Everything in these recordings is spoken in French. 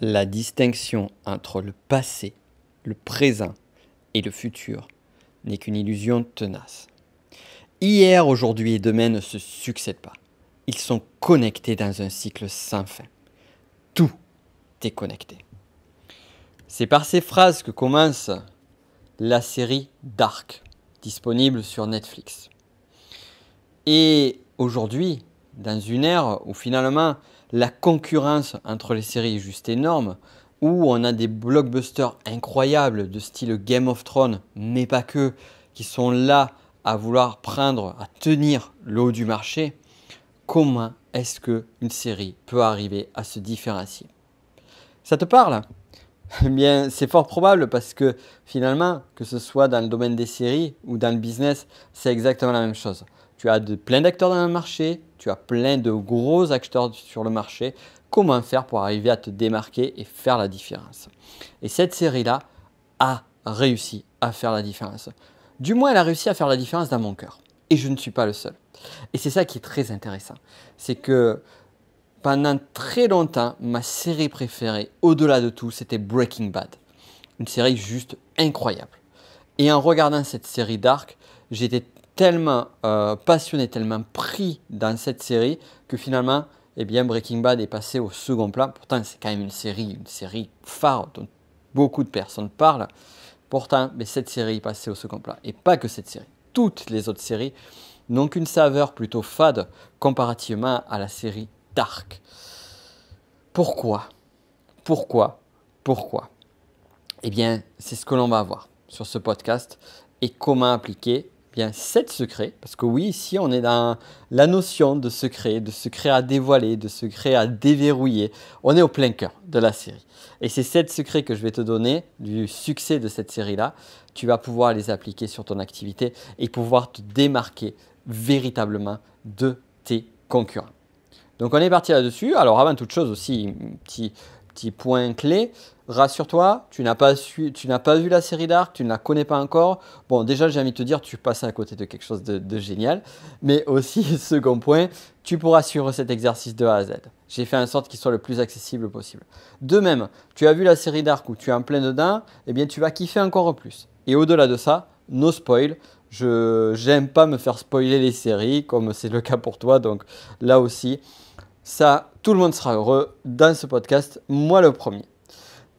la distinction entre le passé, le présent et le futur n'est qu'une illusion tenace. Hier, aujourd'hui et demain ne se succèdent pas. Ils sont connectés dans un cycle sans fin. Tout est connecté. C'est par ces phrases que commence la série Dark, disponible sur Netflix. Et aujourd'hui, dans une ère où finalement la concurrence entre les séries est juste énorme, où on a des blockbusters incroyables de style Game of Thrones, mais pas que, qui sont là à vouloir prendre, à tenir l'eau du marché, comment est-ce qu'une série peut arriver à se différencier Ça te parle eh bien, c'est fort probable parce que finalement, que ce soit dans le domaine des séries ou dans le business, c'est exactement la même chose. Tu as plein d'acteurs dans le marché, tu as plein de gros acteurs sur le marché. Comment faire pour arriver à te démarquer et faire la différence Et cette série-là a réussi à faire la différence. Du moins, elle a réussi à faire la différence dans mon cœur. Et je ne suis pas le seul. Et c'est ça qui est très intéressant. C'est que pendant très longtemps, ma série préférée, au-delà de tout, c'était Breaking Bad. Une série juste incroyable. Et en regardant cette série Dark, j'étais tellement euh, passionné, tellement pris dans cette série que finalement, eh bien, Breaking Bad est passé au second plan. Pourtant, c'est quand même une série, une série phare dont beaucoup de personnes parlent. Pourtant, mais cette série est passée au second plan. Et pas que cette série. Toutes les autres séries n'ont qu'une saveur plutôt fade comparativement à la série Dark. Pourquoi Pourquoi Pourquoi Eh bien, c'est ce que l'on va voir sur ce podcast et comment appliquer bien sept secrets, parce que oui, ici on est dans la notion de secret, de secret à dévoiler, de secret à déverrouiller. On est au plein cœur de la série. Et ces sept secrets que je vais te donner du succès de cette série-là, tu vas pouvoir les appliquer sur ton activité et pouvoir te démarquer véritablement de tes concurrents. Donc on est parti là-dessus. Alors avant toute chose aussi, un petit point clé. Rassure-toi, tu n'as pas, su, tu n'as pas vu la série d'arc, tu ne la connais pas encore. Bon, déjà, j'ai envie de te dire, tu passes à côté de quelque chose de, génial. Mais aussi, second point, tu pourras suivre cet exercice de A à Z. J'ai fait en sorte qu'il soit le plus accessible possible. De même, tu as vu la série d'arc où tu es en plein dedans, eh bien, tu vas kiffer encore plus. Et au-delà de ça, no spoil. Je n'aime pas me faire spoiler les séries, comme c'est le cas pour toi. Donc là aussi, ça tout le monde sera heureux dans ce podcast, moi le premier.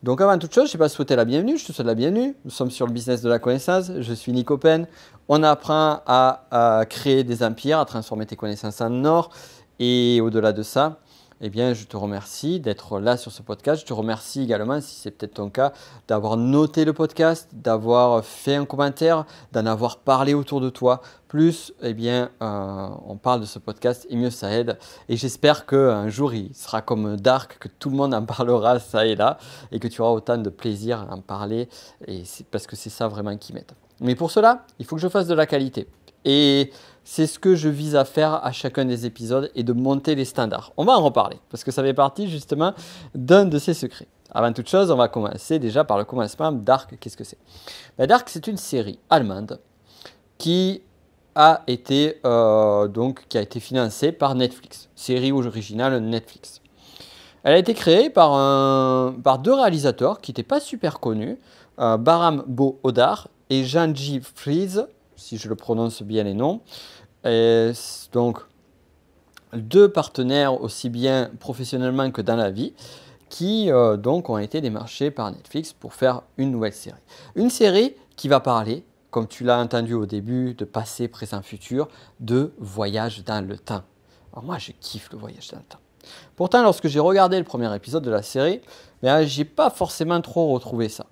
Donc avant toute chose, je ne pas souhaiter la bienvenue, je te souhaite la bienvenue. Nous sommes sur le business de la connaissance, je suis Nico Pen. On apprend à créer des empires, à transformer tes connaissances en or et au-delà de ça eh bien, je te remercie d'être là sur ce podcast. Je te remercie également, si c'est peut-être ton cas, d'avoir noté le podcast, d'avoir fait un commentaire, d'en avoir parlé autour de toi. Plus, eh bien, euh, on parle de ce podcast et mieux ça aide. Et j'espère qu'un jour, il sera comme Dark, que tout le monde en parlera ça et là, et que tu auras autant de plaisir à en parler, et parce que c'est ça vraiment qui m'aide. Mais pour cela, il faut que je fasse de la qualité. Et c'est ce que je vise à faire à chacun des épisodes et de monter les standards. On va en reparler parce que ça fait partie justement d'un de ces secrets. Avant toute chose, on va commencer déjà par le commencement. Dark, qu'est-ce que c'est ben, Dark, c'est une série allemande qui a été, euh, donc, qui a été financée par Netflix. Série originale Netflix. Elle a été créée par, un, par deux réalisateurs qui n'étaient pas super connus, euh, Baram Bo Odar et Janji Fries, si je le prononce bien les noms. Et donc, deux partenaires aussi bien professionnellement que dans la vie qui euh, donc ont été démarchés par Netflix pour faire une nouvelle série. Une série qui va parler, comme tu l'as entendu au début, de passé, présent, futur, de voyage dans le temps. Alors moi, je kiffe le voyage dans le temps. Pourtant, lorsque j'ai regardé le premier épisode de la série, je ben, n'ai j'ai pas forcément trop retrouvé ça.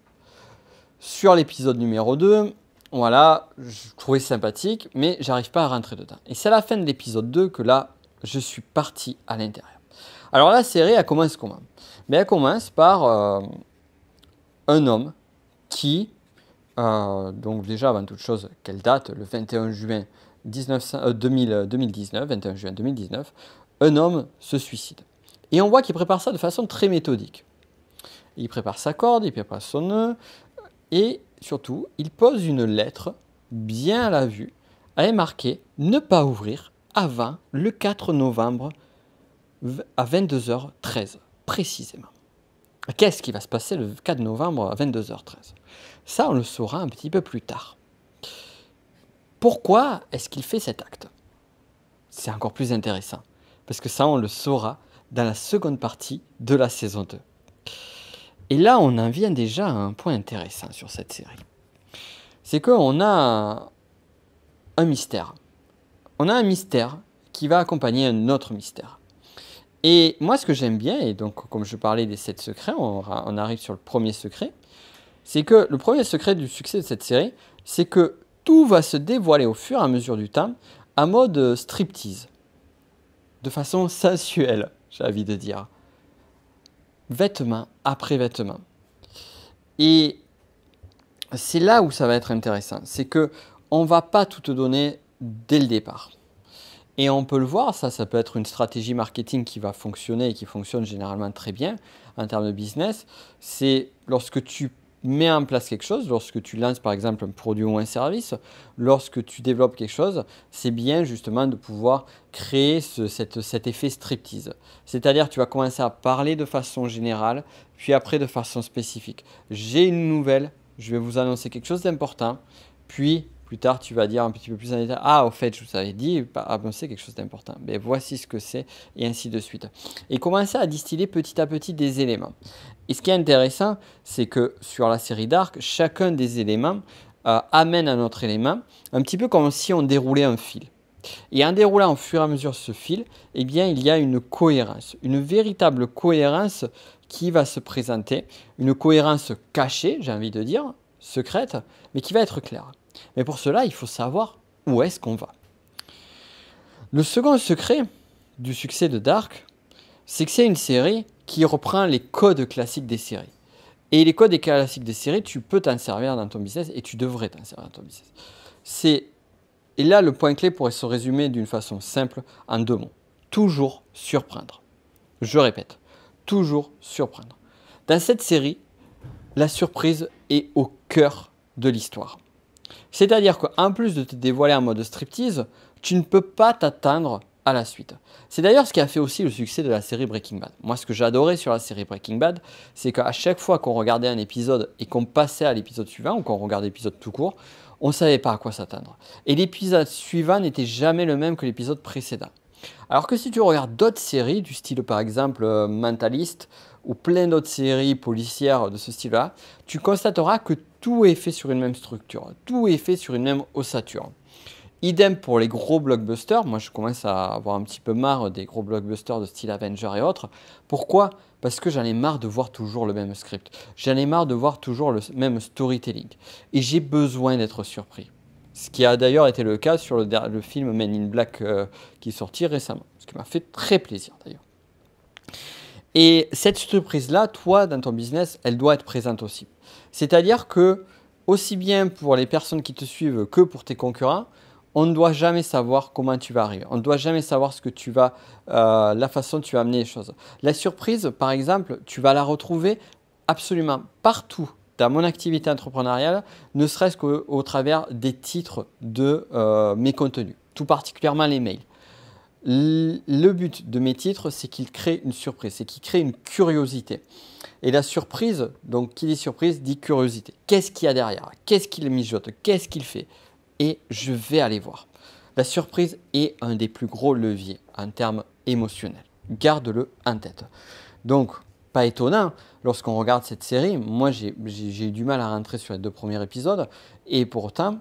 Sur l'épisode numéro 2, voilà, je trouvais sympathique, mais j'arrive pas à rentrer dedans. Et c'est à la fin de l'épisode 2 que là, je suis parti à l'intérieur. Alors la série, elle commence comment Mais ben, Elle commence par euh, un homme qui, euh, donc déjà avant toute chose, quelle date Le 21 juin 2019, 21 euh, juin 2019, un homme se suicide. Et on voit qu'il prépare ça de façon très méthodique. Il prépare sa corde, il prépare son nœud, et surtout, il pose une lettre bien à la vue. Elle est marquée ne pas ouvrir avant le 4 novembre à 22h13 précisément. Qu'est-ce qui va se passer le 4 novembre à 22h13 Ça, on le saura un petit peu plus tard. Pourquoi est-ce qu'il fait cet acte C'est encore plus intéressant, parce que ça, on le saura dans la seconde partie de la saison 2. Et là, on en vient déjà à un point intéressant sur cette série. C'est qu'on a un mystère. On a un mystère qui va accompagner un autre mystère. Et moi, ce que j'aime bien, et donc comme je parlais des sept secrets, on, arrive sur le premier secret, c'est que le premier secret du succès de cette série, c'est que tout va se dévoiler au fur et à mesure du temps, à mode striptease, de façon sensuelle, j'ai envie de dire vêtements après vêtements Et c'est là où ça va être intéressant, c'est que on va pas tout te donner dès le départ. Et on peut le voir, ça, ça peut être une stratégie marketing qui va fonctionner et qui fonctionne généralement très bien en termes de business. C'est lorsque tu mets en place quelque chose, lorsque tu lances par exemple un produit ou un service, lorsque tu développes quelque chose, c'est bien justement de pouvoir créer cet effet striptease. C'est-à-dire tu vas commencer à parler de façon générale, puis après de façon spécifique. J'ai une nouvelle, je vais vous annoncer quelque chose d'important, puis plus tard, tu vas dire un petit peu plus en détail, ah, au fait, je vous avais dit, bah, ah, c'est quelque chose d'important. Mais ben, voici ce que c'est, et ainsi de suite. Et commencer à distiller petit à petit des éléments. Et ce qui est intéressant, c'est que sur la série d'arc, chacun des éléments euh, amène un autre élément, un petit peu comme si on déroulait un fil. Et en déroulant au fur et à mesure ce fil, eh bien, il y a une cohérence, une véritable cohérence qui va se présenter, une cohérence cachée, j'ai envie de dire, secrète, mais qui va être claire. Mais pour cela, il faut savoir où est-ce qu'on va. Le second secret du succès de Dark, c'est que c'est une série qui reprend les codes classiques des séries. Et les codes classiques des séries, tu peux t'en servir dans ton business et tu devrais t'en servir dans ton business. C'est et là le point clé pourrait se résumer d'une façon simple en deux mots. Toujours surprendre. Je répète, toujours surprendre. Dans cette série, la surprise est au cœur de l'histoire. C'est-à-dire qu'en plus de te dévoiler en mode striptease, tu ne peux pas t'atteindre à la suite. C'est d'ailleurs ce qui a fait aussi le succès de la série Breaking Bad. Moi, ce que j'adorais sur la série Breaking Bad, c'est qu'à chaque fois qu'on regardait un épisode et qu'on passait à l'épisode suivant, ou qu'on regardait l'épisode tout court, on ne savait pas à quoi s'atteindre. Et l'épisode suivant n'était jamais le même que l'épisode précédent. Alors que si tu regardes d'autres séries, du style par exemple euh, Mentalist ou plein d'autres séries policières de ce style-là, tu constateras que tout est fait sur une même structure, tout est fait sur une même ossature. Idem pour les gros blockbusters, moi je commence à avoir un petit peu marre des gros blockbusters de style Avenger et autres. Pourquoi Parce que j'en ai marre de voir toujours le même script, j'en ai marre de voir toujours le même storytelling, et j'ai besoin d'être surpris. Ce qui a d'ailleurs été le cas sur le, film Men in Black euh, qui est sorti récemment, ce qui m'a fait très plaisir d'ailleurs. Et cette surprise-là, toi, dans ton business, elle doit être présente aussi. C'est-à-dire que, aussi bien pour les personnes qui te suivent que pour tes concurrents, on ne doit jamais savoir comment tu vas arriver. On ne doit jamais savoir ce que tu vas, euh, la façon dont tu vas amener les choses. La surprise, par exemple, tu vas la retrouver absolument partout dans mon activité entrepreneuriale, ne serait-ce qu'au travers des titres de euh, mes contenus, tout particulièrement les mails le but de mes titres, c'est qu'ils créent une surprise, c'est qu'ils créent une curiosité. Et la surprise, donc qui dit surprise, dit curiosité. Qu'est-ce qu'il y a derrière Qu'est-ce qu'il mijote Qu'est-ce qu'il fait Et je vais aller voir. La surprise est un des plus gros leviers en termes émotionnels. Garde-le en tête. Donc, pas étonnant, lorsqu'on regarde cette série, moi j'ai eu du mal à rentrer sur les deux premiers épisodes, et pourtant,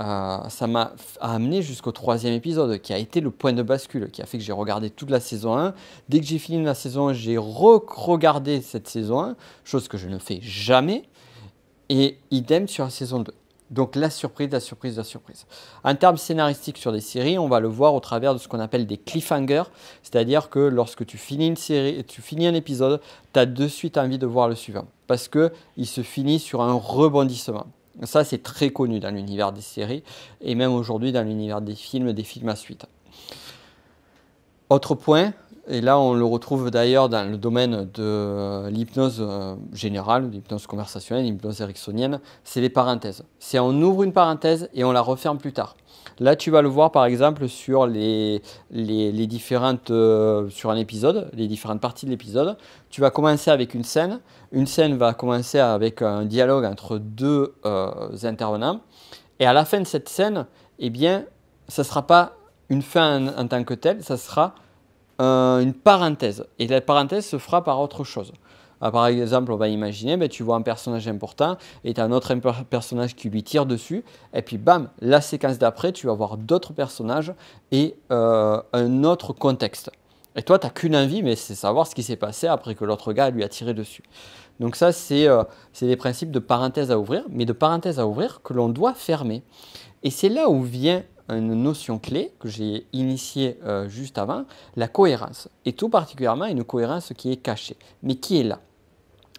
euh, ça m'a amené jusqu'au troisième épisode, qui a été le point de bascule, qui a fait que j'ai regardé toute la saison 1. Dès que j'ai fini la saison 1, j'ai re-regardé cette saison 1, chose que je ne fais jamais, et idem sur la saison 2. Donc la surprise, la surprise, la surprise. En termes scénaristique sur des séries, on va le voir au travers de ce qu'on appelle des cliffhangers, c'est-à-dire que lorsque tu finis une série, tu finis un épisode, tu as de suite envie de voir le suivant, parce qu'il se finit sur un rebondissement. Ça, c'est très connu dans l'univers des séries et même aujourd'hui dans l'univers des films, des films à suite. Autre point, et là on le retrouve d'ailleurs dans le domaine de euh, l'hypnose euh, générale, l'hypnose conversationnelle, l'hypnose ericksonienne, c'est les parenthèses. C'est on ouvre une parenthèse et on la referme plus tard. Là, tu vas le voir par exemple sur les, différentes euh, sur un épisode, les différentes parties de l'épisode. Tu vas commencer avec une scène. Une scène va commencer avec un dialogue entre deux euh, intervenants. Et à la fin de cette scène, eh bien, ça sera pas une fin en, tant que telle, ça sera euh, une parenthèse. Et la parenthèse se fera par autre chose par exemple, on va imaginer, ben, tu vois un personnage important et tu as un autre personnage qui lui tire dessus. Et puis, bam, la séquence d'après, tu vas voir d'autres personnages et euh, un autre contexte. Et toi, tu n'as qu'une envie, mais c'est savoir ce qui s'est passé après que l'autre gars lui a tiré dessus. Donc ça, c'est des euh, principes de parenthèse à ouvrir, mais de parenthèse à ouvrir que l'on doit fermer. Et c'est là où vient une notion clé que j'ai initiée euh, juste avant, la cohérence. Et tout particulièrement une cohérence qui est cachée, mais qui est là.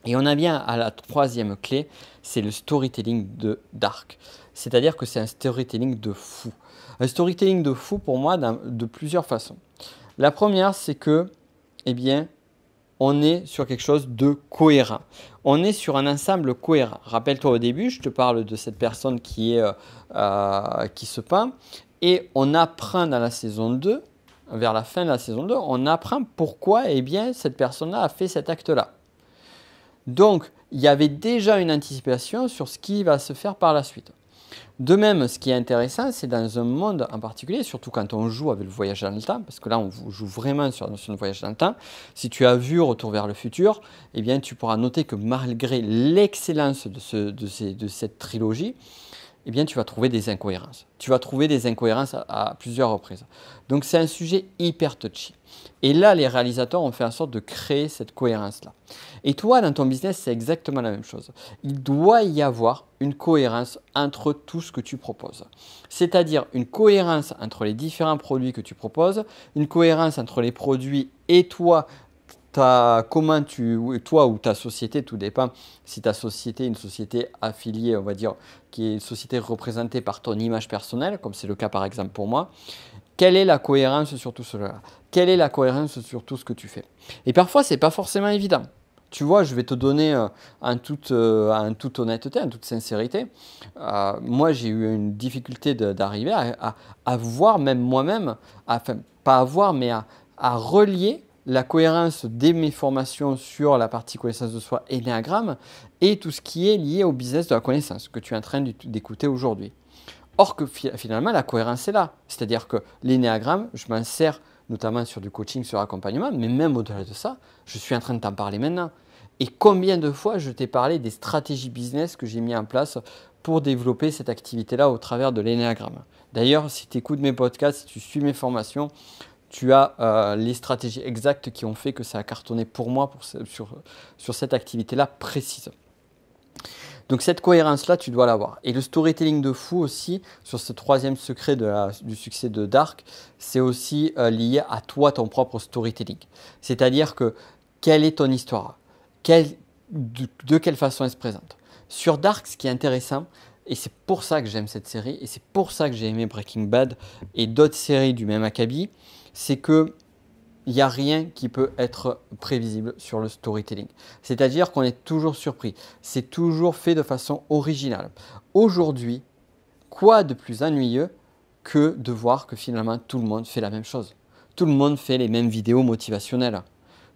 Et on a bien à la troisième clé, c'est le storytelling de Dark. C'est-à-dire que c'est un storytelling de fou. Un storytelling de fou pour moi de plusieurs façons. La première, c'est que, eh bien, on est sur quelque chose de cohérent. On est sur un ensemble cohérent. Rappelle-toi au début, je te parle de cette personne qui, est, euh, euh, qui se peint. Et on apprend dans la saison 2, vers la fin de la saison 2, on apprend pourquoi eh bien, cette personne-là a fait cet acte-là. Donc, il y avait déjà une anticipation sur ce qui va se faire par la suite. De même, ce qui est intéressant, c'est dans un monde en particulier, surtout quand on joue avec le voyage dans le temps, parce que là, on joue vraiment sur la notion de voyage dans le temps. Si tu as vu Retour vers le futur, eh bien, tu pourras noter que malgré l'excellence de, cette trilogie, eh bien, tu vas trouver des incohérences. Tu vas trouver des incohérences à plusieurs reprises. Donc, c'est un sujet hyper touchy. Et là, les réalisateurs ont fait en sorte de créer cette cohérence-là. Et toi, dans ton business, c'est exactement la même chose. Il doit y avoir une cohérence entre tout ce que tu proposes. C'est-à-dire une cohérence entre les différents produits que tu proposes, une cohérence entre les produits et toi, ta, comment tu, toi ou ta société, tout dépend si ta société est une société affiliée, on va dire, qui est une société représentée par ton image personnelle, comme c'est le cas par exemple pour moi. Quelle est la cohérence sur tout cela Quelle est la cohérence sur tout ce que tu fais Et parfois, ce n'est pas forcément évident. Tu vois, je vais te donner en, euh, euh, toute, honnêteté, en toute sincérité, euh, moi j'ai eu une difficulté d'arriver à, voir même moi-même, enfin pas à voir, mais à, relier la cohérence des mes formations sur la partie connaissance de soi léagramme et tout ce qui est lié au business de la connaissance que tu es en train d'écouter aujourd'hui. Or que finalement, la cohérence est là. C'est-à-dire que l'énéagramme, je m'en sers notamment sur du coaching, sur l'accompagnement, mais même au-delà de ça, je suis en train de t'en parler maintenant. Et combien de fois je t'ai parlé des stratégies business que j'ai mis en place pour développer cette activité-là au travers de l'énéagramme. D'ailleurs, si tu écoutes mes podcasts, si tu suis mes formations, tu as euh, les stratégies exactes qui ont fait que ça a cartonné pour moi sur cette activité-là précise. Donc cette cohérence-là, tu dois l'avoir. Et le storytelling de fou aussi, sur ce troisième secret du succès de Dark, c'est aussi euh, lié à toi, ton propre storytelling. C'est-à-dire que quelle est ton histoire de, de quelle façon elle se présente Sur Dark, ce qui est intéressant, et c'est pour ça que j'aime cette série, et c'est pour ça que j'ai aimé Breaking Bad et d'autres séries du même acabit, c'est que il n'y a rien qui peut être prévisible sur le storytelling. C'est-à-dire qu'on est toujours surpris. C'est toujours fait de façon originale. Aujourd'hui, quoi de plus ennuyeux que de voir que finalement tout le monde fait la même chose. Tout le monde fait les mêmes vidéos motivationnelles.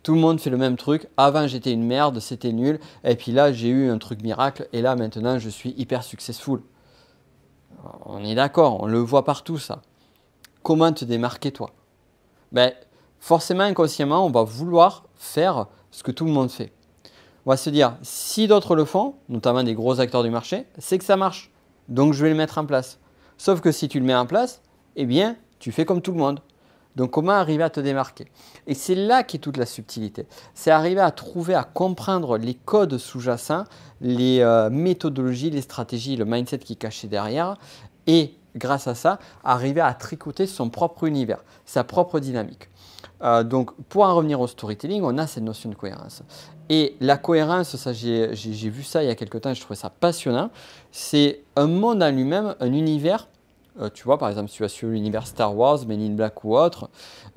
Tout le monde fait le même truc. Avant j'étais une merde, c'était nul. Et puis là j'ai eu un truc miracle. Et là maintenant je suis hyper successful. On est d'accord, on le voit partout ça. Comment te démarquer toi ben, forcément inconsciemment, on va vouloir faire ce que tout le monde fait. On va se dire, si d'autres le font, notamment des gros acteurs du marché, c'est que ça marche. Donc je vais le mettre en place. Sauf que si tu le mets en place, eh bien, tu fais comme tout le monde. Donc comment arriver à te démarquer Et c'est là qu'est toute la subtilité. C'est arriver à trouver, à comprendre les codes sous-jacents, les euh, méthodologies, les stratégies, le mindset qui est caché derrière, et grâce à ça, arriver à tricoter son propre univers, sa propre dynamique. Euh, donc, pour en revenir au storytelling, on a cette notion de cohérence. Et la cohérence, j'ai, vu ça il y a quelque temps, je trouvais ça passionnant. C'est un monde en lui-même, un univers. Euh, tu vois, par exemple, si tu as sur l'univers Star Wars, Men in Black ou autre,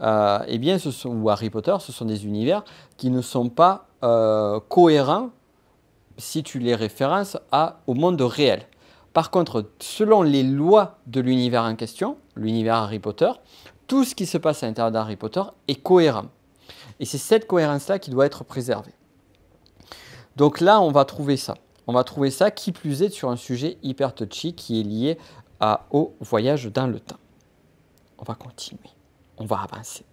euh, eh bien, ce sont, ou Harry Potter, ce sont des univers qui ne sont pas cohérents si tu les références à, au monde réel. Par contre, selon les lois de l'univers en question, l'univers Harry Potter, tout ce qui se passe à l'intérieur d'Harry Potter est cohérent. Et c'est cette cohérence-là qui doit être préservée. Donc là, on va trouver ça. On va trouver ça, qui plus est, sur un sujet hyper touchy qui est lié à, au voyage dans le temps. On va continuer. On va avancer.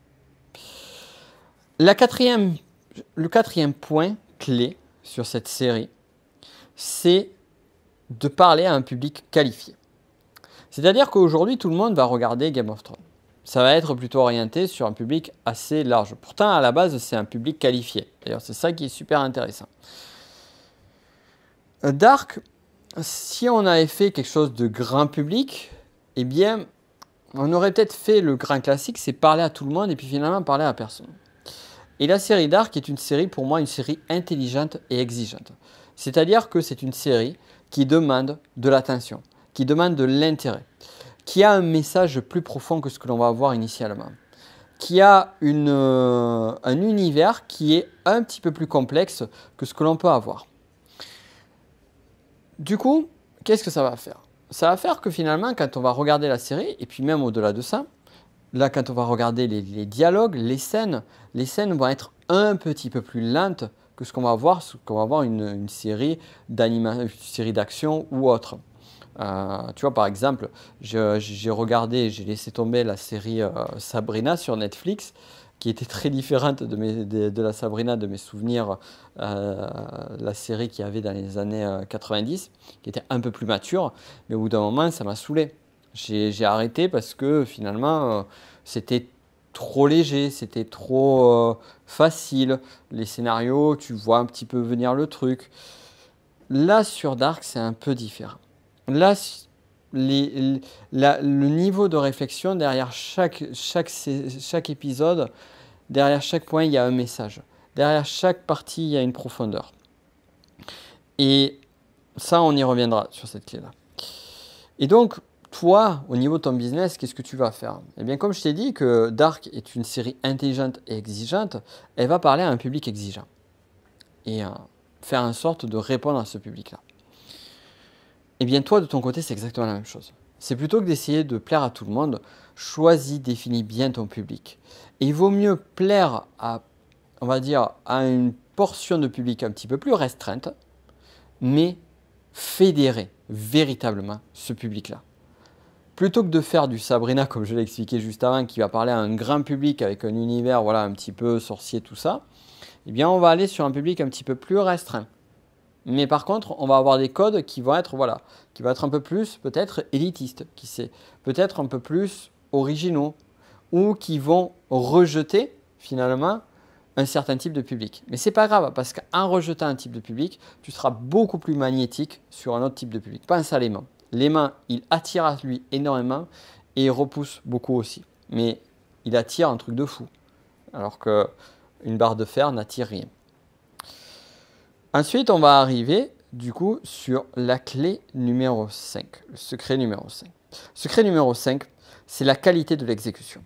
La le quatrième point clé sur cette série, c'est de parler à un public qualifié. C'est-à-dire qu'aujourd'hui, tout le monde va regarder Game of Thrones ça va être plutôt orienté sur un public assez large. Pourtant, à la base, c'est un public qualifié. D'ailleurs, c'est ça qui est super intéressant. Euh, Dark, si on avait fait quelque chose de grand public, eh bien, on aurait peut-être fait le grand classique, c'est parler à tout le monde et puis finalement parler à personne. Et la série Dark est une série, pour moi, une série intelligente et exigeante. C'est-à-dire que c'est une série qui demande de l'attention, qui demande de l'intérêt qui a un message plus profond que ce que l'on va avoir initialement, qui a euh, un univers qui est un petit peu plus complexe que ce que l'on peut avoir. Du coup, qu'est-ce que ça va faire Ça va faire que finalement, quand on va regarder la série, et puis même au-delà de ça, là, quand on va regarder les, dialogues, les scènes, les scènes vont être un petit peu plus lentes que ce qu'on va voir, qu'on va avoir une, une série d'action ou autre. Euh, tu vois, par exemple, j'ai regardé, j'ai laissé tomber la série euh, Sabrina sur Netflix, qui était très différente de, de, la Sabrina de mes souvenirs, euh, la série qu'il y avait dans les années 90, qui était un peu plus mature, mais au bout d'un moment, ça m'a saoulé. J'ai arrêté parce que finalement, c'était trop léger, c'était trop facile. Les scénarios, tu vois un petit peu venir le truc. Là, sur Dark, c'est un peu différent là, le niveau de réflexion derrière chaque, chaque, épisode, derrière chaque point, il y a un message. Derrière chaque partie, il y a une profondeur. Et ça, on y reviendra sur cette clé-là. Et donc, toi, au niveau de ton business, qu'est-ce que tu vas faire Eh bien, comme je t'ai dit que Dark est une série intelligente et exigeante, elle va parler à un public exigeant et euh, faire en sorte de répondre à ce public-là. Eh bien toi, de ton côté, c'est exactement la même chose. C'est plutôt que d'essayer de plaire à tout le monde, choisis, définis bien ton public. Et il vaut mieux plaire à, on va dire, à une portion de public un petit peu plus restreinte, mais fédérer véritablement ce public-là. Plutôt que de faire du Sabrina, comme je l'ai expliqué juste avant, qui va parler à un grand public avec un univers voilà, un petit peu sorcier, tout ça, eh bien on va aller sur un public un petit peu plus restreint. Mais par contre, on va avoir des codes qui vont être, voilà, qui vont être un peu plus peut-être élitistes, qui sait, peut-être un peu plus originaux, ou qui vont rejeter finalement un certain type de public. Mais c'est pas grave parce qu'en rejetant un type de public, tu seras beaucoup plus magnétique sur un autre type de public. Pense à l'aimant. L'aimant, il attire à lui énormément et il repousse beaucoup aussi. Mais il attire un truc de fou. Alors qu'une barre de fer n'attire rien. Ensuite, on va arriver du coup sur la clé numéro 5, le secret numéro 5. Secret numéro 5, c'est la qualité de l'exécution.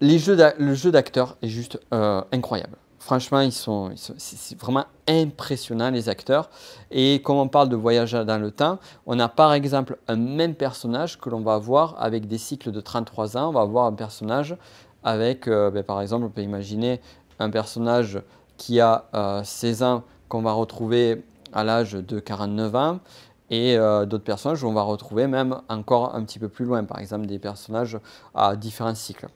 le jeu d'acteurs est juste euh, incroyable. Franchement, ils sont, c'est vraiment impressionnant les acteurs. Et comme on parle de voyage dans le temps, on a par exemple un même personnage que l'on va voir avec des cycles de 33 ans. On va voir un personnage avec, euh, ben, par exemple, on peut imaginer un personnage qui a 16 euh, ans qu'on va retrouver à l'âge de 49 ans et euh, d'autres personnages où on va retrouver même encore un petit peu plus loin, par exemple des personnages à différents cycles.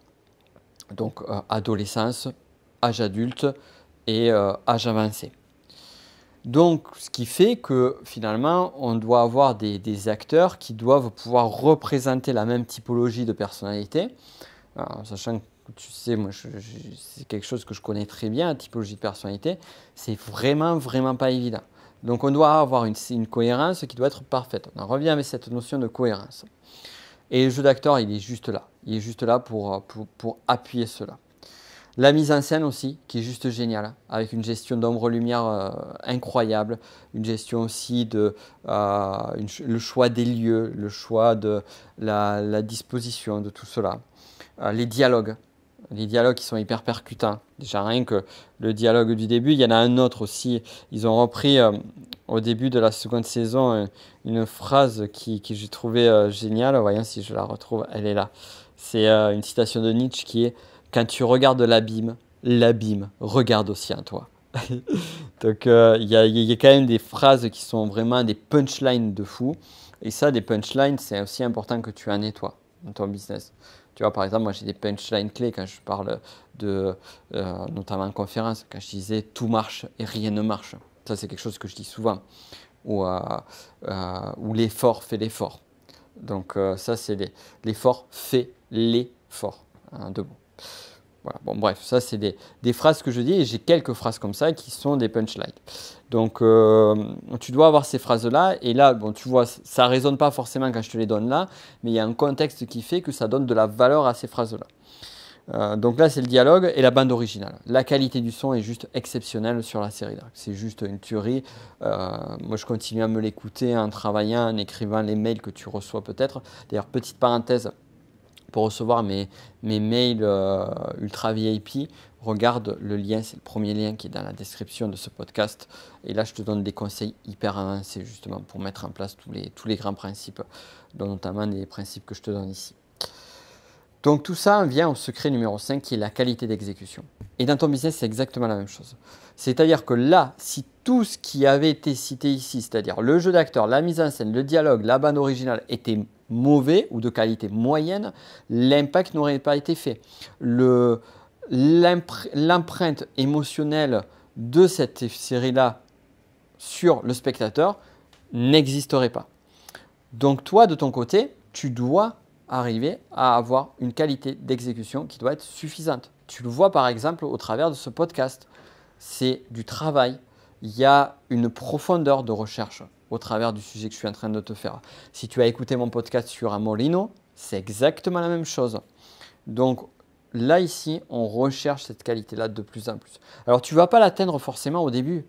Donc euh, adolescence, âge adulte et âge avancé. Donc, ce qui fait que finalement, on doit avoir des, acteurs qui doivent pouvoir représenter la même typologie de personnalité, sachant sachant tu sais, moi, c'est quelque chose que je connais très bien, la typologie de personnalité, c'est vraiment, vraiment pas évident. Donc on doit avoir une, cohérence qui doit être parfaite. On en revient avec cette notion de cohérence. Et le jeu d'acteur, il est juste là. Il est juste là pour, pour, appuyer cela. La mise en scène aussi, qui est juste géniale, hein, avec une gestion d'ombre-lumière euh, incroyable, une gestion aussi de euh, le choix des lieux, le choix de la, disposition de tout cela, euh, les dialogues les dialogues qui sont hyper percutants. Déjà rien que le dialogue du début, il y en a un autre aussi. Ils ont repris euh, au début de la seconde saison euh, une phrase qui, qui j'ai trouvée euh, géniale. Voyons si je la retrouve, elle est là. C'est une citation de Nietzsche qui est Quand tu regardes l'abîme, l'abîme regarde aussi en toi. Donc il y, y, a quand même des phrases qui sont vraiment des punchlines de fou. Et ça, des punchlines, c'est aussi important que tu en nettoies toi, dans ton business. Tu vois, par exemple, moi j'ai des punchlines clés quand je parle de, euh, notamment en conférence, quand je disais tout marche et rien ne marche. Ça, c'est quelque chose que je dis souvent. Ou, euh, euh, l'effort fait l'effort. Donc, ça, c'est l'effort fait l'effort, hein, Bon, bref, ça, c'est des, phrases que je dis et j'ai quelques phrases comme ça qui sont des punchlines. Donc, euh, tu dois avoir ces phrases-là. Et là, bon, tu vois, ça résonne pas forcément quand je te les donne là, mais il y a un contexte qui fait que ça donne de la valeur à ces phrases-là. Euh, donc là, c'est le dialogue et la bande originale. La qualité du son est juste exceptionnelle sur la série Dark. C'est juste une tuerie. Euh, moi, je continue à me l'écouter en travaillant, en écrivant les mails que tu reçois peut-être. D'ailleurs, petite parenthèse, pour recevoir mes, mails euh, ultra VIP, regarde le lien, c'est le premier lien qui est dans la description de ce podcast. Et là, je te donne des conseils hyper avancés justement pour mettre en place tous les, tous les grands principes, dont notamment les principes que je te donne ici. Donc tout ça vient au secret numéro 5 qui est la qualité d'exécution. Et dans ton business, c'est exactement la même chose. C'est-à-dire que là, si tout ce qui avait été cité ici, c'est-à-dire le jeu d'acteur, la mise en scène, le dialogue, la bande originale, était mauvais ou de qualité moyenne, l'impact n'aurait pas été fait. L'empreinte émotionnelle de cette série-là sur le spectateur n'existerait pas. Donc toi, de ton côté, tu dois arriver à avoir une qualité d'exécution qui doit être suffisante. Tu le vois par exemple au travers de ce podcast. C'est du travail. Il y a une profondeur de recherche au travers du sujet que je suis en train de te faire. Si tu as écouté mon podcast sur un molino, c'est exactement la même chose. Donc là ici, on recherche cette qualité-là de plus en plus. Alors tu ne vas pas l'atteindre forcément au début,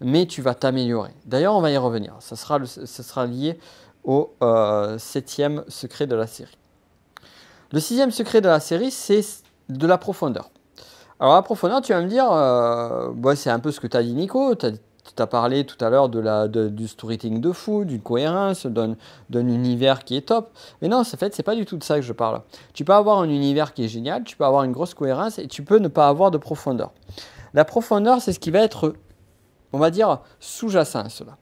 mais tu vas t'améliorer. D'ailleurs, on va y revenir. Ce sera, lié au euh, septième secret de la série. Le sixième secret de la série, c'est de la profondeur. Alors la profondeur, tu vas me dire, euh, c'est un peu ce que tu as dit Nico, tu as, parlé tout à l'heure de du storytelling de fou, d'une cohérence, d'un, univers qui est top. Mais non, en fait, c'est pas du tout de ça que je parle. Tu peux avoir un univers qui est génial, tu peux avoir une grosse cohérence et tu peux ne pas avoir de profondeur. La profondeur, c'est ce qui va être, on va dire, sous-jacent à cela.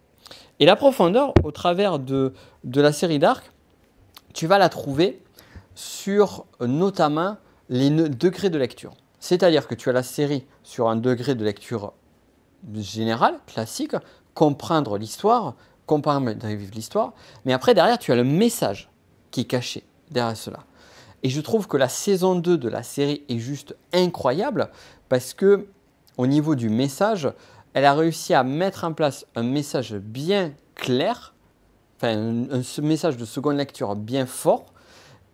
Et la profondeur, au travers de, de la série Dark, tu vas la trouver sur euh, notamment les degrés de lecture. C'est-à-dire que tu as la série sur un degré de lecture général, classique, comprendre l'histoire, comprendre vivre l'histoire, mais après derrière tu as le message qui est caché derrière cela. Et je trouve que la saison 2 de la série est juste incroyable parce que au niveau du message, elle a réussi à mettre en place un message bien clair, enfin un message de seconde lecture bien fort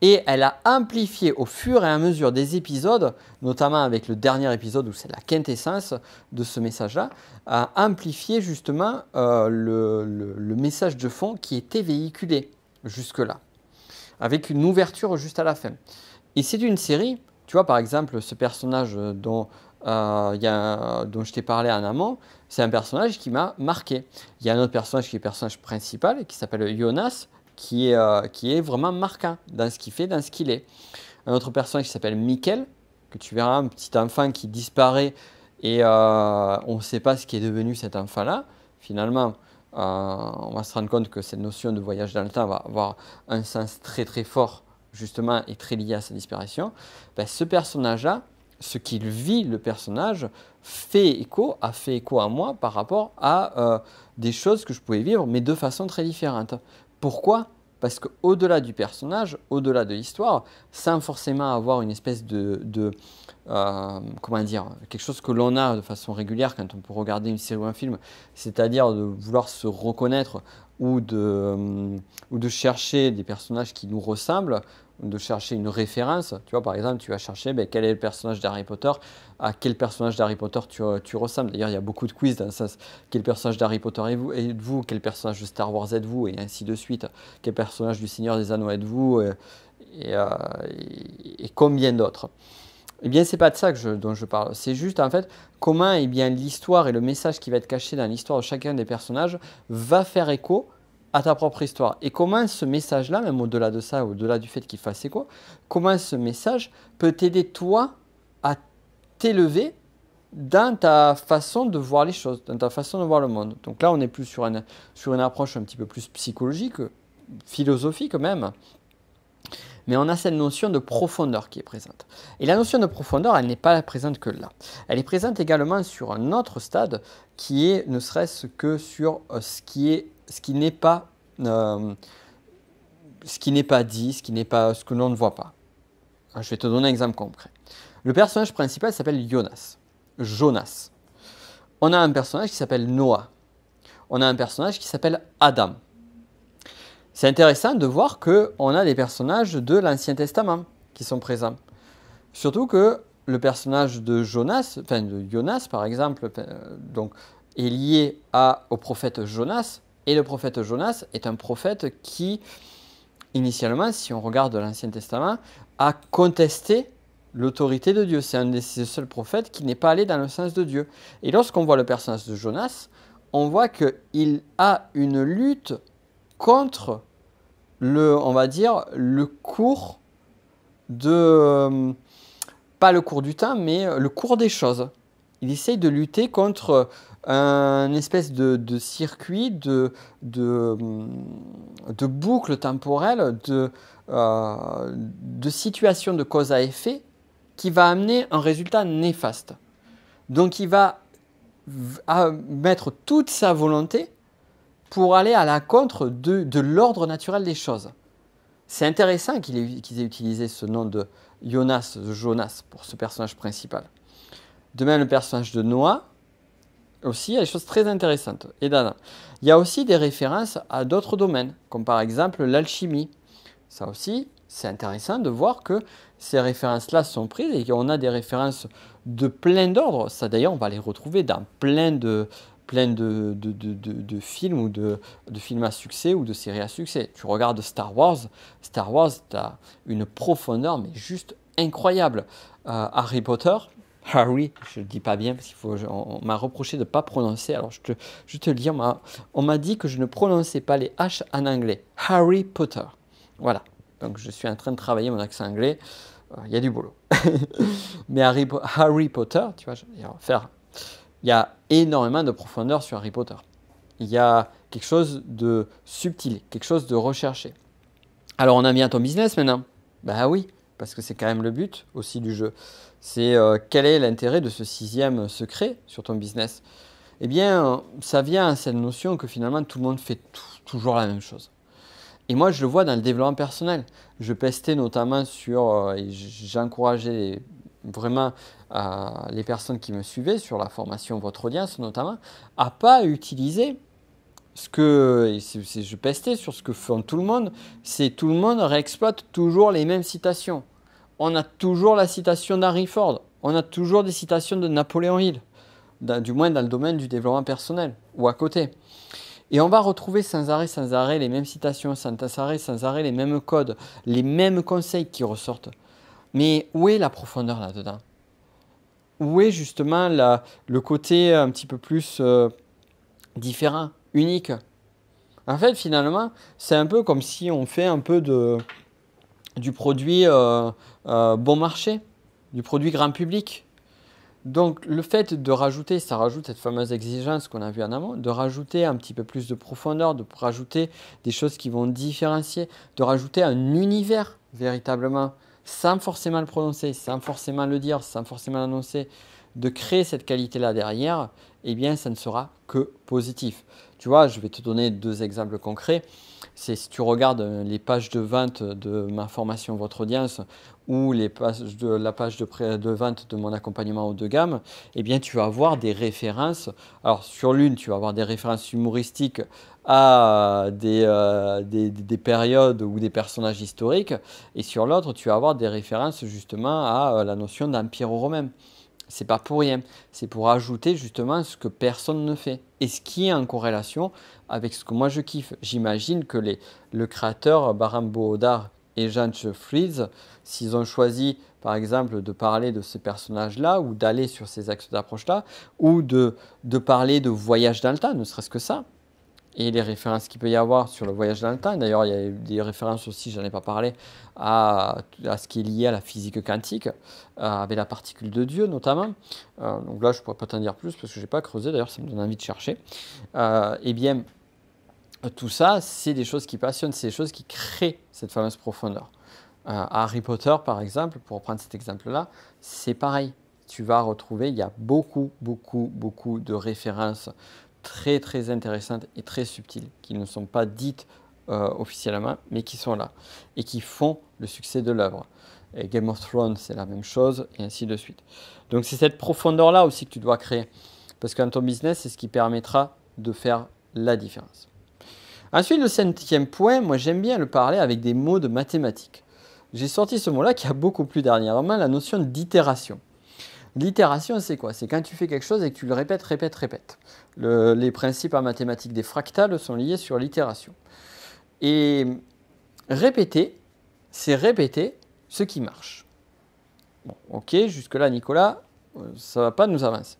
et elle a amplifié au fur et à mesure des épisodes, notamment avec le dernier épisode où c'est la quintessence de ce message-là, a amplifié justement euh, le, message de fond qui était véhiculé jusque-là, avec une ouverture juste à la fin. Et c'est une série, tu vois par exemple ce personnage dont, euh, dont je t'ai parlé en amont, c'est un personnage qui m'a marqué. Il y a un autre personnage qui est le personnage principal, qui s'appelle Jonas, euh, qui est, vraiment marquant dans ce qu'il fait, dans ce qu'il est. Un autre personnage qui s'appelle Michael, que tu verras, un petit enfant qui disparaît et euh, on ne sait pas ce qui est devenu cet enfant-là. Finalement, euh, on va se rendre compte que cette notion de voyage dans le temps va avoir un sens très très fort, justement, et très lié à sa disparition. Ben, ce personnage-là, ce qu'il vit, le personnage, fait écho, a fait écho à moi par rapport à des choses que je pouvais vivre, mais de façon très différente. Pourquoi Parce qu'au-delà du personnage, au-delà de l'histoire, sans forcément avoir une espèce de, euh, comment dire, quelque chose que l'on a de façon régulière quand on peut regarder une série ou un film, c'est-à-dire de vouloir se reconnaître ou euh, ou de chercher des personnages qui nous ressemblent, de chercher une référence. Tu vois, par exemple, tu vas chercher ben, quel est le personnage d'Harry Potter, à quel personnage d'Harry Potter tu, euh, ressembles. D'ailleurs, il y a beaucoup de quiz dans le sens quel personnage d'Harry Potter êtes-vous, êtes quel personnage de Star Wars êtes-vous, et ainsi de suite. Quel personnage du Seigneur des Anneaux êtes-vous, et, euh, combien d'autres. Eh bien, c'est pas de ça dont je parle. C'est juste en fait comment et eh bien l'histoire et le message qui va être caché dans l'histoire de chacun des personnages va faire écho à ta propre histoire. Et comment ce message-là, même au-delà de ça, au-delà du fait qu'il fasse quoi, comment ce message peut t'aider toi à t'élever dans ta façon de voir les choses, dans ta façon de voir le monde. Donc là, on est plus sur une, sur une approche un petit peu plus psychologique, philosophique même mais on a cette notion de profondeur qui est présente. Et la notion de profondeur, elle n'est pas présente que là. Elle est présente également sur un autre stade qui est ne serait-ce que sur euh, ce qui est euh, ce qui n'est pas dit, ce qui n'est pas ce que l'on ne voit pas. Hein, je vais te donner un exemple concret. Le personnage principal s'appelle Jonas. Jonas. On a un personnage qui s'appelle Noah. On a un personnage qui s'appelle Adam. C'est intéressant de voir qu'on a des personnages de l'Ancien Testament qui sont présents. Surtout que le personnage de Jonas, enfin de Jonas par exemple, euh, donc, est lié à, au prophète Jonas, et le prophète Jonas est un prophète qui, initialement, si on regarde l'Ancien Testament, a contesté l'autorité de Dieu. C'est un des seuls prophètes qui n'est pas allé dans le sens de Dieu. Et lorsqu'on voit le personnage de Jonas, on voit qu'il a une lutte contre le, on va dire, le cours de, euh, pas le cours du temps, mais le cours des choses. Il essaye de lutter contre un espèce de, circuit, de, de, euh, de, boucle temporelle, de, euh, de situation de cause à effet qui va amener un résultat néfaste. Donc il va mettre toute sa volonté pour aller à la contre de, l'ordre naturel des choses. C'est intéressant qu'ils aient, utilisé ce nom de Jonas, Jonas, pour ce personnage principal. De même, le personnage de Noah, aussi, il y a des choses très intéressantes. Et Il y a aussi des références à d'autres domaines, comme par exemple l'alchimie. Ça aussi, c'est intéressant de voir que ces références-là sont prises et qu'on a des références de plein d'ordres. Ça d'ailleurs, on va les retrouver dans plein de, plein de, de, de, de films ou de, films à succès ou de séries à succès. Tu regardes Star Wars, Star Wars, tu as une profondeur, mais juste incroyable. Euh, Harry Potter, Harry, je ne le dis pas bien parce qu'on m'a reproché de ne pas prononcer, alors je te, je te le dis, on m'a dit que je ne prononçais pas les H en anglais. Harry Potter. Voilà. Donc je suis en train de travailler mon accent anglais. Euh, il y a du boulot. Mais Harry, Harry Potter, tu vois, je vais faire il y a énormément de profondeur sur Harry Potter. Il y a quelque chose de subtil, quelque chose de recherché. Alors on a à ton business maintenant Bah oui, parce que c'est quand même le but aussi du jeu. C'est euh, quel est l'intérêt de ce sixième secret sur ton business Eh bien, ça vient à cette notion que finalement tout le monde fait toujours la même chose. Et moi, je le vois dans le développement personnel. Je pestais notamment sur, euh, et j'encourageais vraiment euh, les personnes qui me suivaient sur la formation, votre audience notamment, à pas utiliser ce que, je pestais sur ce que font tout le monde, c'est tout le monde réexploite toujours les mêmes citations. On a toujours la citation d'Harry Ford, on a toujours des citations de Napoléon Hill, du moins dans le domaine du développement personnel ou à côté. Et on va retrouver sans arrêt, sans arrêt les mêmes citations, sans arrêt, sans arrêt les mêmes codes, les mêmes conseils qui ressortent. Mais où est la profondeur là-dedans Où est justement le côté euh, un petit peu plus euh, différent, unique En fait, finalement, c'est un peu comme si on fait un peu du produit euh, bon marché, du produit grand public. Donc le fait de rajouter, ça rajoute cette fameuse exigence qu'on a vue en amont, de rajouter un petit peu plus de profondeur, de rajouter des choses qui vont différencier, de rajouter un univers véritablement sans forcément le prononcer, sans forcément le dire, sans forcément l'annoncer, de créer cette qualité-là derrière, eh bien, ça ne sera que positif. Tu vois, je vais te donner deux exemples concrets. C'est si tu regardes euh, les pages de vente de ma formation Votre Audience ou les pages de, la page de, vente de mon accompagnement haut de gamme, eh bien, tu vas avoir des références. Alors, sur l'une, tu vas avoir des références humoristiques à euh, des, périodes ou des personnages historiques, et sur l'autre, tu vas avoir des références justement à euh, la notion d'empire romain. Ce n'est pas pour rien, c'est pour ajouter justement ce que personne ne fait et ce qui est en corrélation avec ce que moi je kiffe. J'imagine que les, le créateur euh, Baram Bohodar et Jean Fries, s'ils ont choisi par exemple de parler de ces personnages-là ou d'aller sur ces axes d'approche-là ou de, de parler de voyage d'Alta, ne serait-ce que ça, et les références qu'il peut y avoir sur le voyage dans le temps. D'ailleurs, il y a des références aussi, j'en ai pas parlé, à, à, ce qui est lié à la physique quantique, euh, avec la particule de Dieu notamment. Euh, donc là, je pourrais pas t'en dire plus parce que j'ai pas creusé. D'ailleurs, ça me donne envie de chercher. Euh, eh bien, tout ça, c'est des choses qui passionnent, c'est des choses qui créent cette fameuse profondeur. Harry Potter, par exemple, pour prendre cet exemple-là, c'est pareil tu vas retrouver, il y a beaucoup, beaucoup, beaucoup de références très très intéressantes et très subtiles, qui ne sont pas dites euh, officiellement, mais qui sont là, et qui font le succès de l'œuvre. Et Game of Thrones, c'est la même chose, et ainsi de suite. Donc c'est cette profondeur-là aussi que tu dois créer, parce que ton business, c'est ce qui permettra de faire la différence. Ensuite, le cinquième point, moi j'aime bien le parler avec des mots de mathématiques. J'ai sorti ce mot-là qui a beaucoup plu dernièrement, la notion d'itération. L'itération, c'est quoi C'est quand tu fais quelque chose et que tu le répètes, répètes, répètes. les principes en mathématiques des fractales sont liés sur l'itération. Et répéter, c'est répéter ce qui marche. Bon, ok, jusque-là, Nicolas, euh, ça ne va pas nous avancer.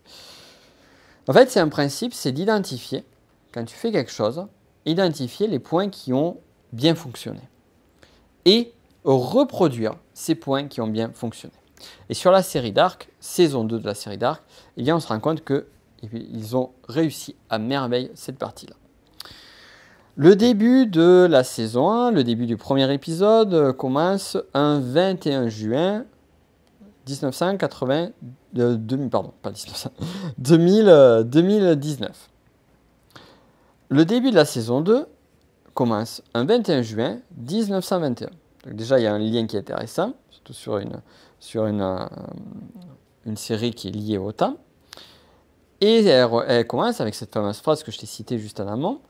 En fait, c'est un principe, c'est d'identifier, quand tu fais quelque chose, identifier les points qui ont bien fonctionné. Et reproduire ces points qui ont bien fonctionné. Et sur la série Dark, saison 2 de la série Dark, eh bien on se rend compte qu'ils eh ont réussi à merveille cette partie-là. Le début de la saison 1, le début du premier épisode euh, commence un 21 juin 1980, 2000, euh, pardon, pas 2000, 2019. Euh, le début de la saison 2 commence un 21 juin 1921. Donc déjà, il y a un lien qui est intéressant, surtout sur une, sur une, euh, une série qui est liée au temps. Et elle, commence avec cette fameuse phrase que je t'ai citée juste en amont.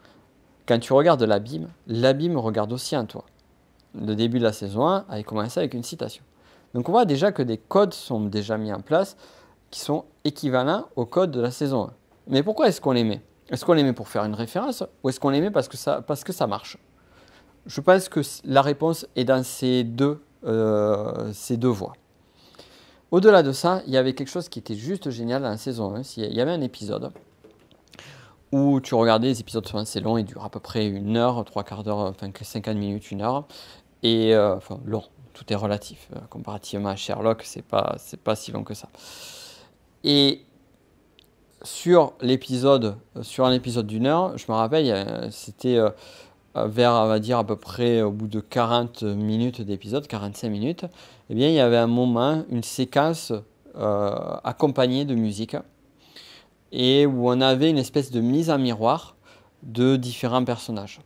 Quand tu regardes l'abîme, l'abîme regarde aussi en toi. Le début de la saison 1 avait commencé avec une citation. Donc on voit déjà que des codes sont déjà mis en place qui sont équivalents aux codes de la saison 1. Mais pourquoi est-ce qu'on les met Est-ce qu'on les met pour faire une référence ou est-ce qu'on les met parce que ça, parce que ça marche Je pense que la réponse est dans ces deux, euh, ces deux voies. Au-delà de ça, il y avait quelque chose qui était juste génial dans la saison 1. Il y avait un épisode où tu regardais les épisodes sont assez longs, ils durent à peu près une heure, trois quarts d'heure, enfin 50 minutes, une heure. Et euh, enfin, long, tout est relatif. Euh, comparativement à Sherlock, c'est pas, pas si long que ça. Et sur l'épisode, euh, sur un épisode d'une heure, je me rappelle, c'était. Euh, vers, on va dire, à peu près au bout de 40 minutes d'épisode, 45 minutes, eh bien, il y avait un moment, une séquence euh, accompagnée de musique, et où on avait une espèce de mise en miroir de différents personnages.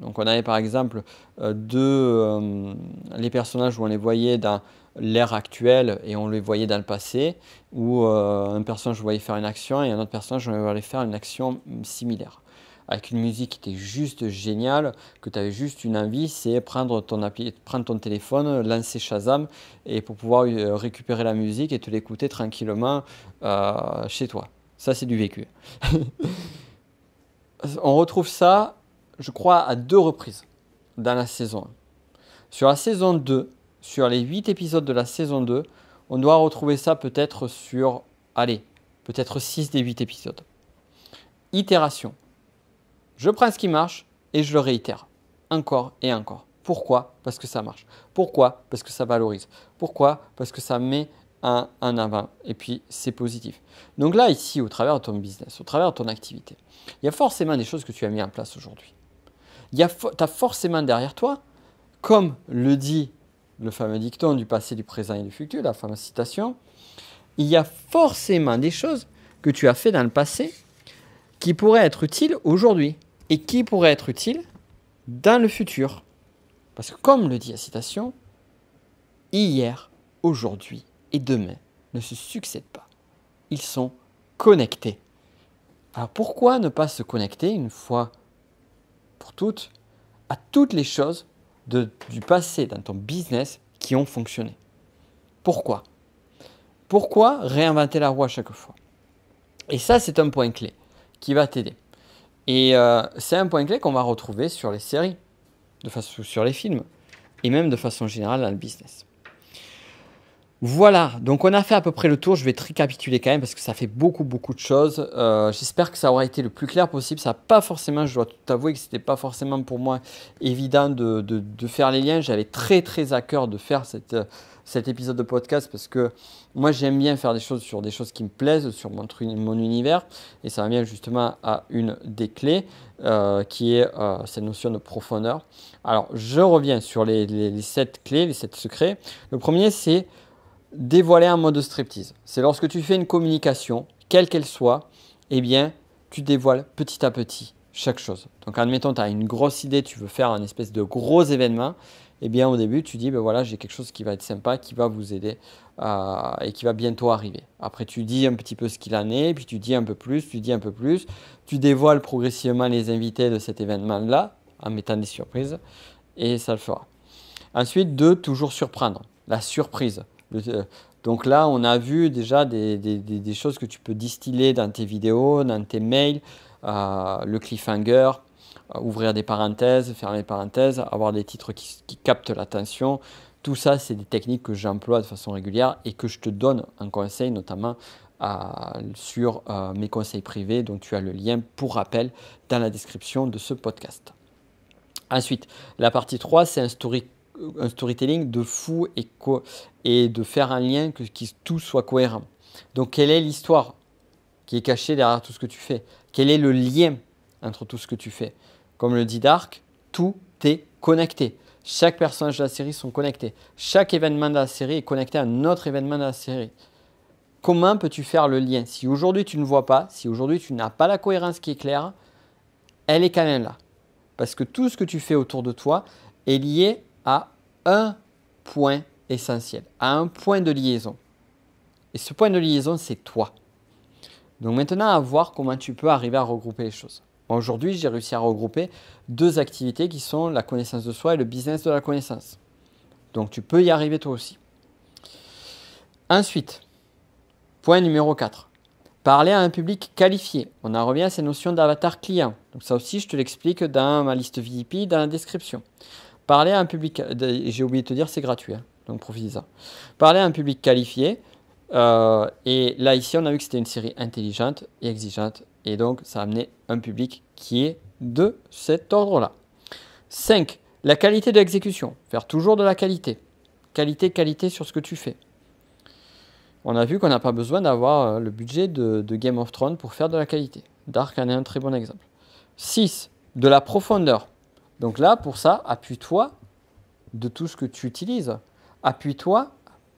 Donc on avait par exemple euh, deux, les personnages où on les voyait dans l'ère actuelle et on les voyait dans le passé, où un personnage voyait faire une action et un autre personnage voyait faire une action similaire avec une musique qui était juste géniale, que tu avais juste une envie, c'est prendre ton, prendre ton téléphone, lancer Shazam et pour pouvoir euh, récupérer la musique et te l'écouter tranquillement euh, chez toi. Ça, c'est du vécu. On retrouve ça, je crois, à deux reprises dans la saison. Sur la saison 2, sur les 8 épisodes de la saison 2, on doit retrouver ça peut-être sur, allez, peut-être 6 des 8 épisodes. Itération. Je prends ce qui marche et je le réitère. Encore et encore. Pourquoi Parce que ça marche. Pourquoi Parce que ça valorise. Pourquoi Parce que ça met un, avant. Et puis, c'est positif. Donc là, ici, au travers de ton business, au travers de ton activité, il y a forcément des choses que tu as mis en place aujourd'hui. Tu as forcément derrière toi, comme le dit le fameux dicton du passé, du présent et du futur, la fameuse citation, il y a forcément des choses que tu as fait dans le passé qui pourraient être utiles aujourd'hui et qui pourrait être utile dans le futur. Parce que comme le dit la citation, hier, aujourd'hui et demain ne se succèdent pas. Ils sont connectés. Alors pourquoi ne pas se connecter une fois pour toutes à toutes les choses du passé dans ton business qui ont fonctionné Pourquoi Pourquoi réinventer la roue à chaque fois Et ça, c'est un point clé qui va t'aider. Et euh, c'est un point clé qu'on va retrouver sur les séries, de façon, sur les films, et même de façon générale dans le business. Voilà, donc on a fait à peu près le tour. Je vais te récapituler quand même parce que ça fait beaucoup, beaucoup de choses. Euh, j'espère que ça aura été le plus clair possible. Ça pas forcément, je dois tout avouer que n'était pas forcément pour moi évident de, de faire les liens. J'avais très, très à cœur de faire cette, euh, cet épisode de podcast parce que moi j'aime bien faire des choses sur des choses qui me plaisent, sur mon, mon univers, et ça revient justement à une des clés euh, qui est euh, cette notion de profondeur. Alors je reviens sur les, sept clés, les sept secrets. Le premier c'est dévoiler un mode de striptease. C'est lorsque tu fais une communication, quelle qu'elle soit, eh bien tu dévoiles petit à petit chaque chose. Donc admettons, tu as une grosse idée, tu veux faire un espèce de gros événement, eh bien au début tu dis ben voilà j'ai quelque chose qui va être sympa, qui va vous aider euh, et qui va bientôt arriver. Après tu dis un petit peu ce qu'il en est, puis tu dis un peu plus, tu dis un peu plus, tu dévoiles progressivement les invités de cet événement-là en mettant des surprises et ça le fera. Ensuite deux, toujours surprendre, la surprise. Euh, donc là, on a vu déjà des, choses que tu peux distiller dans tes vidéos, dans tes mails, euh, le cliffhanger, ouvrir des parenthèses, fermer des parenthèses, avoir des titres qui, captent l'attention. Tout ça, c'est des techniques que j'emploie de façon régulière et que je te donne un conseil, notamment euh, sur euh, mes conseils privés, dont tu as le lien pour rappel dans la description de ce podcast. Ensuite, la partie 3, c'est un, storytelling de fou et, de faire un lien que, que tout soit cohérent. Donc, quelle est l'histoire qui est cachée derrière tout ce que tu fais Quel est le lien entre tout ce que tu fais comme le dit Dark, tout est connecté. Chaque personnage de la série sont connectés. Chaque événement de la série est connecté à un autre événement de la série. Comment peux-tu faire le lien Si aujourd'hui tu ne vois pas, si aujourd'hui tu n'as pas la cohérence qui est claire, elle est quand même là. Parce que tout ce que tu fais autour de toi est lié à un point essentiel, à un point de liaison. Et ce point de liaison, c'est toi. Donc maintenant, à voir comment tu peux arriver à regrouper les choses. Aujourd'hui, j'ai réussi à regrouper deux activités qui sont la connaissance de soi et le business de la connaissance. Donc tu peux y arriver toi aussi. Ensuite, point numéro 4. Parler à un public qualifié. On en revient à ces notions d'avatar client. Donc ça aussi, je te l'explique dans ma liste VIP, dans la description. Parler à un public, j'ai oublié de te dire, c'est gratuit, hein. donc profite-en. Parler à un public qualifié. Euh, et là, ici, on a vu que c'était une série intelligente et exigeante et donc, ça a amené un public qui est de cet ordre-là. 5. La qualité de l'exécution. Faire toujours de la qualité. Qualité, qualité sur ce que tu fais. On a vu qu'on n'a pas besoin d'avoir euh, le budget de, Game of Thrones pour faire de la qualité. Dark en est un très bon exemple. 6. De la profondeur. Donc là, pour ça, appuie-toi de tout ce que tu utilises. Appuie-toi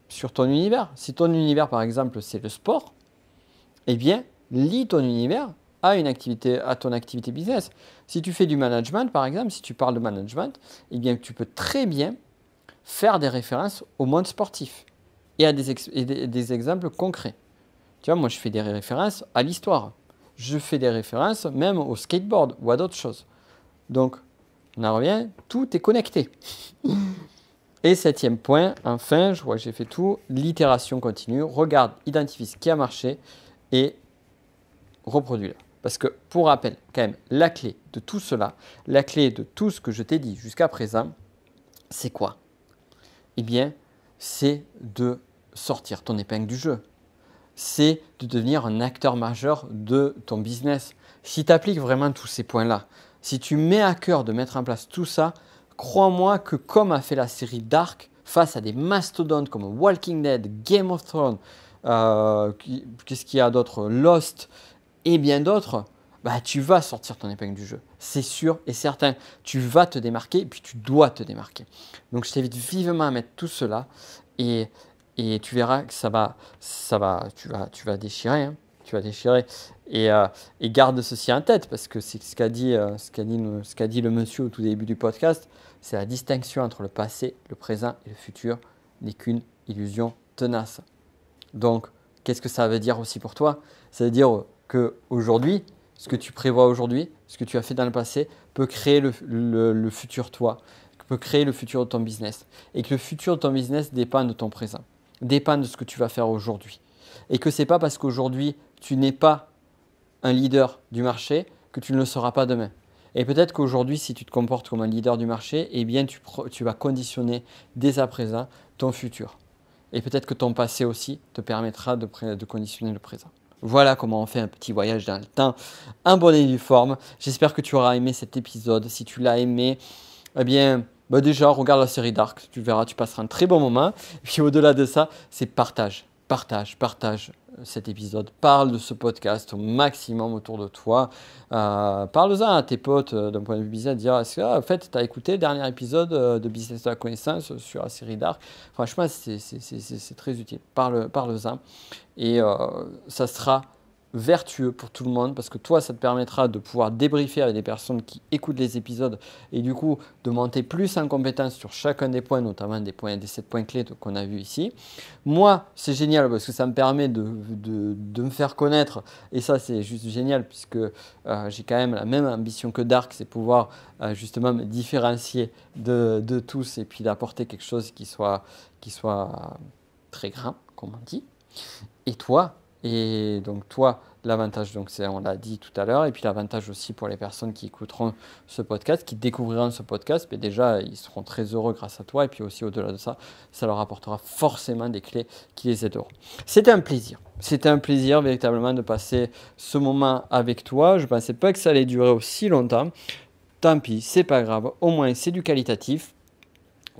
sur ton univers. Si ton univers, par exemple, c'est le sport, eh bien, lie ton univers à une activité, à ton activité business. Si tu fais du management, par exemple, si tu parles de management, eh bien, tu peux très bien faire des références au monde sportif et à des, des, exemples concrets. Tu vois, moi, je fais des références à l'histoire. Je fais des références même au skateboard ou à d'autres choses. Donc, on en revient, tout est connecté. Et septième point, enfin, je vois que j'ai fait tout, l'itération continue. Regarde, identifie ce qui a marché et reproduire. Parce que, pour rappel, quand même, la clé de tout cela, la clé de tout ce que je t'ai dit jusqu'à présent, c'est quoi Eh bien, c'est de sortir ton épingle du jeu. C'est de devenir un acteur majeur de ton business. Si tu appliques vraiment tous ces points-là, si tu mets à cœur de mettre en place tout ça, crois-moi que comme a fait la série Dark, face à des mastodontes comme Walking Dead, Game of Thrones, euh, qu'est-ce qu'il y a d'autre Lost, et bien d'autres, bah, tu vas sortir ton épingle du jeu. C'est sûr et certain. Tu vas te démarquer et puis tu dois te démarquer. Donc je t'invite vivement à mettre tout cela et, et tu verras que ça va, ça va, tu vas, tu vas déchirer. Hein. Tu vas déchirer. Et, euh, et, garde ceci en tête parce que c'est ce qu'a dit, euh, ce qu'a dit, ce qu'a dit le monsieur au tout début du podcast. C'est la distinction entre le passé, le présent et le futur n'est qu'une illusion tenace. Donc, qu'est-ce que ça veut dire aussi pour toi Ça veut dire que aujourd'hui, ce que tu prévois aujourd'hui, ce que tu as fait dans le passé, peut créer le, futur toi, peut créer le futur de ton business. Et que le futur de ton business dépend de ton présent, dépend de ce que tu vas faire aujourd'hui. Et que ce n'est pas parce qu'aujourd'hui tu n'es pas un leader du marché que tu ne le seras pas demain. Et peut-être qu'aujourd'hui, si tu te comportes comme un leader du marché, eh bien, tu, vas conditionner dès à présent ton futur. Et peut-être que ton passé aussi te permettra de conditionner le présent. Voilà comment on fait un petit voyage dans le temps Un bonnet du forme. J'espère que tu auras aimé cet épisode. Si tu l'as aimé, eh bien, bah déjà, regarde la série Dark. Tu verras, tu passeras un très bon moment. puis au-delà de ça, c'est partage, partage, partage cet épisode, parle de ce podcast au maximum autour de toi. Euh, Parle-en à tes potes euh, d'un point de vue business, dire en ah, fait, tu as écouté le dernier épisode euh, de Business de la connaissance euh, sur la série Dark Franchement, c'est très utile. Parle-en. et ça sera vertueux pour tout le monde parce que toi, ça te permettra de pouvoir débriefer avec des personnes qui écoutent les épisodes et du coup de monter plus en compétence sur chacun des points, notamment des points des sept points clés qu'on a vu ici. Moi, c'est génial parce que ça me permet de, de, de me faire connaître et ça, c'est juste génial puisque euh, j'ai quand même la même ambition que Dark, c'est pouvoir euh, justement me différencier de, de tous et puis d'apporter quelque chose qui soit, qui soit euh, très grand, comme on dit. Et toi, et donc toi, l'avantage, donc c'est, on l'a dit tout à l'heure, et puis l'avantage aussi pour les personnes qui écouteront ce podcast, qui découvriront ce podcast, mais ben, déjà ils seront très heureux grâce à toi, et puis aussi au-delà de ça, ça leur apportera forcément des clés qui les aideront. C'était un plaisir. C'était un plaisir véritablement de passer ce moment avec toi. Je ne pensais pas que ça allait durer aussi longtemps. Tant pis, c'est pas grave. Au moins, c'est du qualitatif.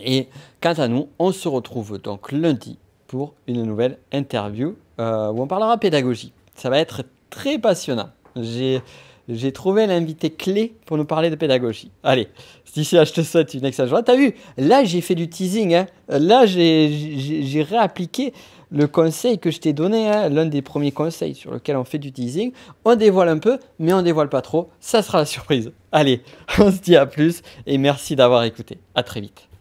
Et quant à nous, on se retrouve donc lundi pour une nouvelle interview euh, où on parlera pédagogie. Ça va être très passionnant. J'ai trouvé l'invité clé pour nous parler de pédagogie. Allez, d'ici là, je te souhaite une excellente journée. T'as vu, là, j'ai fait du teasing. Hein. Là, j'ai réappliqué le conseil que je t'ai donné, hein, l'un des premiers conseils sur lequel on fait du teasing. On dévoile un peu, mais on dévoile pas trop. Ça sera la surprise. Allez, on se dit à plus et merci d'avoir écouté. À très vite.